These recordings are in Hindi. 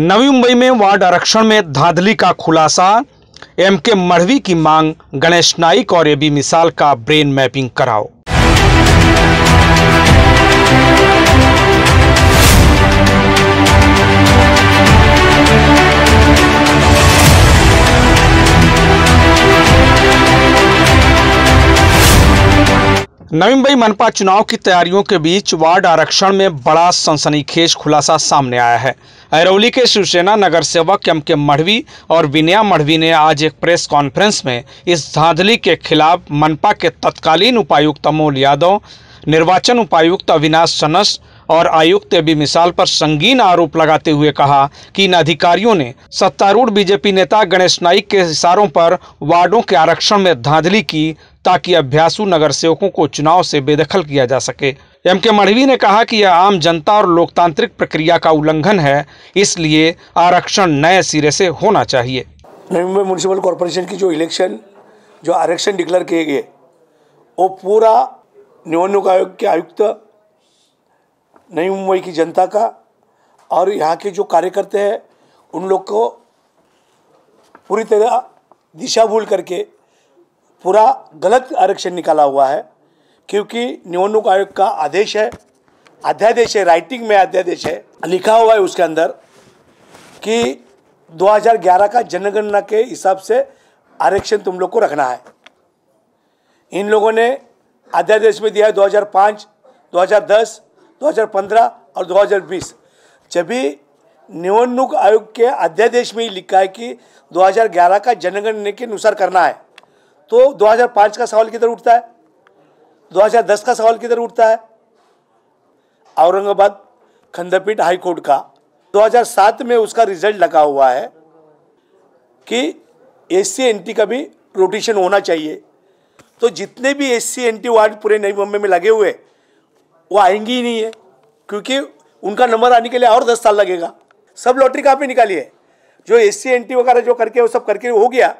नवी मुंबई में वार्ड आरक्षण में धांधली का खुलासा एम के मढ़वी की मांग गणेश नाइक और एबी मिसाल का ब्रेन मैपिंग कराओ नवीनबई मनपा चुनाव की तैयारियों के बीच वार्ड आरक्षण में बड़ा सनसनीखेज खुलासा सामने आया है अरौली के शिवसेना नगर सेवक एम के मढ़वी और विनया मढ़वी ने आज एक प्रेस कॉन्फ्रेंस में इस धांधली के खिलाफ मनपा के तत्कालीन उपायुक्त अमोल यादव निर्वाचन उपायुक्त अविनाश सनस और आयुक्त ने भी मिसाल पर संगीन आरोप लगाते हुए कहा कि इन अधिकारियों ने सत्तारूढ़ बीजेपी नेता गणेश नाइक के इशारों पर वार्डों के आरक्षण में धांधली की ताकि अभ्यासु नगर सेवकों को चुनाव से बेदखल किया जा सके एम के मढ़वी ने कहा कि यह आम जनता और लोकतांत्रिक प्रक्रिया का उल्लंघन है इसलिए आरक्षण नए सिरे से होना चाहिए नई मुंबई म्यूनसिपल कॉरपोरेशन की जो इलेक्शन जो आरक्षण डिक्लेयर किए गए वो पूरा निवडणूक आयोग के आयुक्त नई मुंबई की जनता का और यहाँ के जो कार्यकर्ते हैं उन लोग को पूरी तरह दिशा भूल करके पूरा गलत आरक्षण निकाला हुआ है क्योंकि निवणूक आयोग का आदेश है अध्यादेश है राइटिंग में अध्यादेश है लिखा हुआ है उसके अंदर कि 2011 का जनगणना के हिसाब से आरक्षण तुम लोग को रखना है इन लोगों ने अध्यादेश में दिया है 2005, 2010, 2015 और 2020 जब भी निवडणूक आयोग के अध्यादेश में ही लिखा है कि 2011 का जनगणना के अनुसार करना है तो 2005 का सवाल किधर उठता है 2010 का सवाल किधर उठता है औरंगाबाद खंडपीठ हाई कोर्ट का 2007 में उसका रिजल्ट लगा हुआ है कि एस सी का भी रोटेशन होना चाहिए तो जितने भी एस सी वार्ड पूरे नई मुंबई में लगे हुए वो आएंगी ही नहीं है क्योंकि उनका नंबर आने के लिए और दस साल लगेगा सब लॉटरी कहाँ पर निकाली है जो एस सी वगैरह जो करके वो सब करके हो गया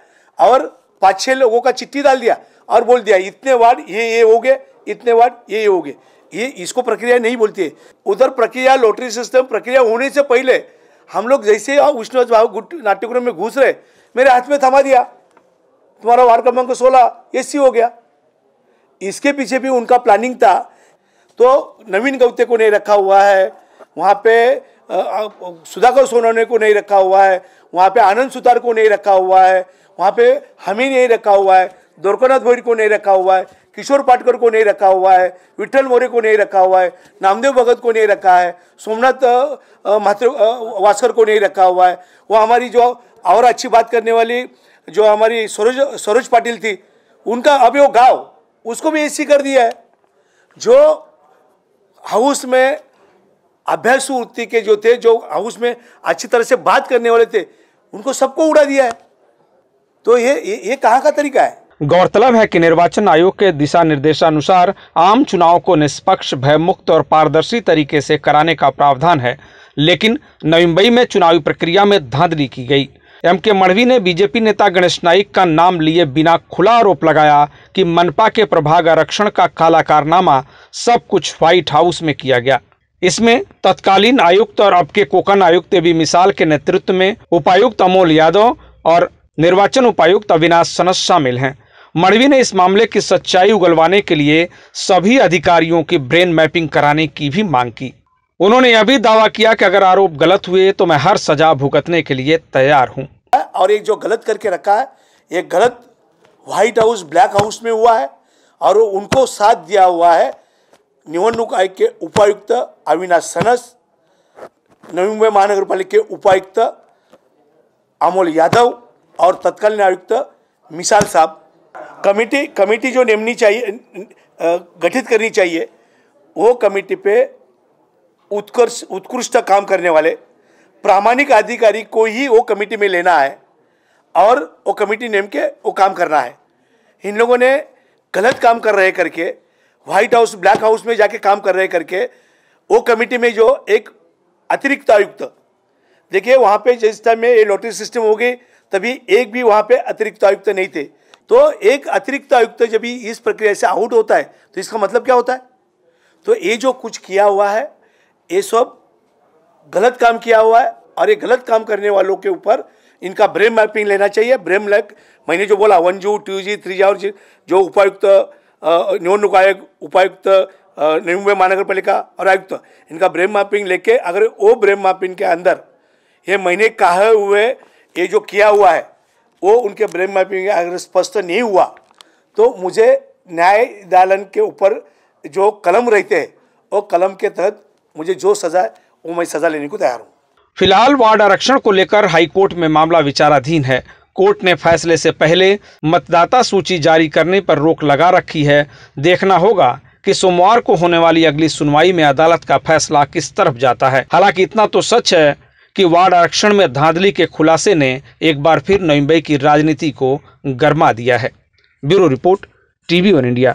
और पाँच छः लोगों का चिट्ठी डाल दिया और बोल दिया इतने वार्ड ये ये हो गए इतने वार्ड ये ये हो गए ये इसको प्रक्रिया नहीं बोलती है उधर प्रक्रिया लॉटरी सिस्टम प्रक्रिया होने से पहले हम लोग जैसे विष्णु हाँ, भाव नाट्यक्रम में घुस रहे मेरे हाथ में थमा दिया तुम्हारा वार्ड क्रमांक सोलह एस हो गया इसके पीछे भी उनका प्लानिंग था तो नवीन गौते को नहीं रखा हुआ है वहाँ पे सुधाकर सोनौने को नहीं रखा हुआ है वहाँ पे आनंद सुतार को नहीं रखा हुआ है वहाँ पे हमी नहीं रखा हुआ है द्वारकानाथ भोईर को नहीं रखा हुआ है किशोर पाटकर को नहीं रखा हुआ है विठल मोरे को नहीं रखा हुआ है नामदेव भगत को नहीं रखा है सोमनाथ मात्र वास्कर को नहीं रखा हुआ है वो हमारी जो और अच्छी बात करने वाली जो हमारी सरोज सरोज पाटिल थी उनका अभी वो गाँव उसको भी ए कर दिया है जो हाउस में अभ्यासु वृत्ति के जो थे जो हाउस में अच्छी तरह से बात करने वाले थे उनको सबको उड़ा दिया है तो ये ये, ये कहाँ का तरीका है गौरतलब है कि निर्वाचन आयोग के दिशा निर्देशानुसार आम चुनाव को निष्पक्ष भयमुक्त और पारदर्शी तरीके से कराने का प्रावधान है लेकिन नवम्बई मुंबई में चुनावी प्रक्रिया में धांधली की गई एम के मणवी ने बीजेपी नेता गणेश नाइक का नाम लिए बिना खुला आरोप लगाया कि मनपा के प्रभाग आरक्षण का काला कारनामा सब कुछ व्हाइट हाउस में किया गया इसमें तत्कालीन आयुक्त और अब के कोकन आयुक्त भी मिसाल के नेतृत्व में उपायुक्त अमोल यादव और निर्वाचन उपायुक्त अविनाश सनस शामिल हैं मड़वी ने इस मामले की सच्चाई उगलवाने के लिए सभी अधिकारियों की ब्रेन मैपिंग कराने की भी मांग की उन्होंने यह भी दावा किया कि अगर आरोप गलत हुए तो मैं हर सजा भुगतने के लिए तैयार हूँ और एक जो गलत करके रखा है ये गलत व्हाइट हाउस ब्लैक हाउस में हुआ है और उनको साथ दिया हुआ है निवडणूक आयोग के उपायुक्त अविनाश सनस नवी मुंबई महानगर के उपायुक्त अमोल यादव और तत्कालीन आयुक्त मिसाल साहब कमेटी कमेटी जो नेमनी चाहिए गठित करनी चाहिए वो कमेटी पे उत्कर्ष उत्कृष्ट काम करने वाले प्रामाणिक अधिकारी को ही वो कमेटी में लेना है और वो कमेटी नेम के वो काम करना है इन लोगों ने गलत काम कर रहे करके व्हाइट हाउस ब्लैक हाउस में जाके काम कर रहे करके वो कमेटी में जो एक अतिरिक्त आयुक्त देखिए वहाँ पे जिस टाइम में ये लॉटरी सिस्टम हो गई तभी एक भी वहाँ पे अतिरिक्त आयुक्त नहीं थे तो एक अतिरिक्त आयुक्त जब इस प्रक्रिया से आउट होता है तो इसका मतलब क्या होता है तो ये जो कुछ किया हुआ है ये सब गलत काम किया हुआ है और ये गलत काम करने वालों के ऊपर इनका ब्रेन मैपिंग लेना चाहिए ब्रेम लैक मैंने जो बोला वन जू टू जी थ्री जी और जी जो उपायुक्त निवडणूक आयोग उपायुक्त मुंबई महानगर पालिका और आयुक्त इनका ब्रेन मैपिंग लेके अगर वो ब्रेम मैपिंग के अंदर ये महीने कहे हुए ये जो किया हुआ है वो उनके ब्रेन मैपिंग अगर स्पष्ट नहीं हुआ तो मुझे न्यायदालन के ऊपर जो कलम रहते हैं वो कलम के तहत मुझे जो सज़ा है वो मैं सज़ा लेने को तैयार हूँ फिलहाल वार्ड आरक्षण को लेकर हाईकोर्ट में मामला विचाराधीन है कोर्ट ने फैसले से पहले मतदाता सूची जारी करने पर रोक लगा रखी है देखना होगा कि सोमवार को होने वाली अगली सुनवाई में अदालत का फैसला किस तरफ जाता है हालांकि इतना तो सच है कि वार्ड आरक्षण में धांधली के खुलासे ने एक बार फिर नोइम्बई की राजनीति को गर्मा दिया है bureau report TV one India